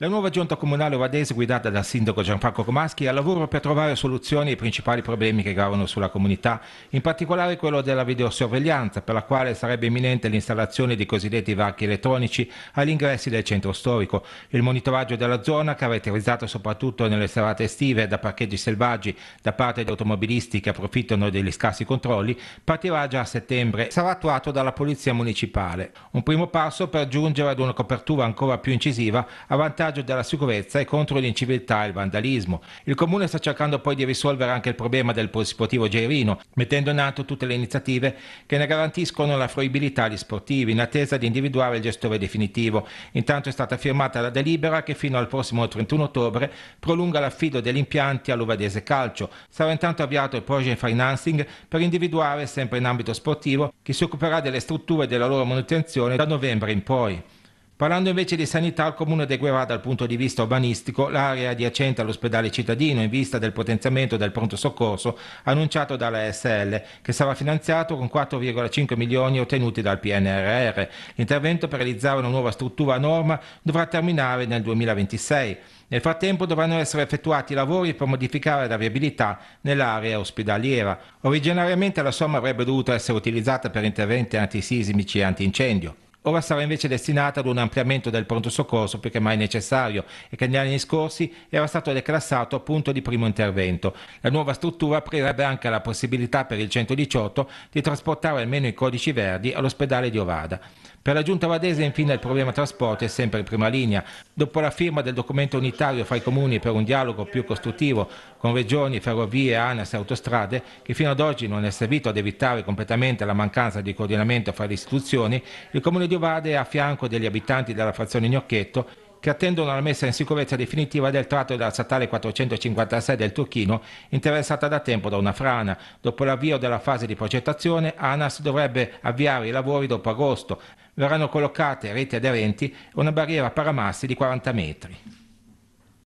La nuova giunta comunale vadese guidata dal sindaco Gianfranco Comaschi è al lavoro per trovare soluzioni ai principali problemi che gravano sulla comunità, in particolare quello della videosorveglianza, per la quale sarebbe imminente l'installazione di cosiddetti varchi elettronici agli ingressi del centro storico. Il monitoraggio della zona, caratterizzato soprattutto nelle serate estive da parcheggi selvaggi da parte di automobilisti che approfittano degli scarsi controlli, partirà già a settembre e sarà attuato dalla Polizia Municipale. Un primo passo per giungere ad una copertura ancora più incisiva a vantaggio disagio della sicurezza e contro l'inciviltà e il vandalismo. Il comune sta cercando poi di risolvere anche il problema del polisportivo Gerino, mettendo in atto tutte le iniziative che ne garantiscono la fruibilità agli sportivi, in attesa di individuare il gestore definitivo. Intanto è stata firmata la delibera che fino al prossimo 31 ottobre prolunga l'affido degli impianti all'Uvadese Calcio. Sarà intanto avviato il project financing per individuare, sempre in ambito sportivo, chi si occuperà delle strutture e della loro manutenzione da novembre in poi. Parlando invece di sanità, il Comune adeguerà dal punto di vista urbanistico l'area adiacente all'ospedale cittadino in vista del potenziamento del pronto soccorso annunciato dalla SL, che sarà finanziato con 4,5 milioni ottenuti dal PNRR. L'intervento per realizzare una nuova struttura a norma dovrà terminare nel 2026. Nel frattempo dovranno essere effettuati lavori per modificare la viabilità nell'area ospedaliera. Originariamente la somma avrebbe dovuto essere utilizzata per interventi antisismici e antincendio. Ora sarà invece destinata ad un ampliamento del pronto soccorso più che mai necessario e che negli anni scorsi era stato declassato a punto di primo intervento. La nuova struttura aprirebbe anche la possibilità per il 118 di trasportare almeno i codici verdi all'ospedale di Ovada. Per la giunta vadese infine il problema trasporti è sempre in prima linea. Dopo la firma del documento unitario fra i comuni per un dialogo più costruttivo con regioni, ferrovie, ANAS e autostrade, che fino ad oggi non è servito ad evitare completamente la mancanza di coordinamento fra le istituzioni, il comune di Ovade è a fianco degli abitanti della frazione Gnocchetto che attendono la messa in sicurezza definitiva del tratto della statale 456 del Turchino, interessata da tempo da una frana. Dopo l'avvio della fase di progettazione, ANAS dovrebbe avviare i lavori dopo agosto. Verranno collocate reti aderenti e una barriera paramassi di 40 metri.